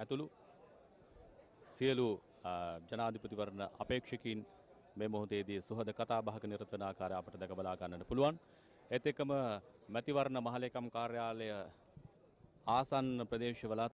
ඇතුළු සියලු ජනාධිපතිවරණ අපේක්ෂකින් මේ මොහොතේදී සුහද කතා බහක නිරත වන ආකාරය අපට දැක බලා ගන්නට පුළුවන්. ඒත් එක්කම මැතිවරණ මහලේකම් කාර්යාලය ආසන්න ප්‍රදේශවලත්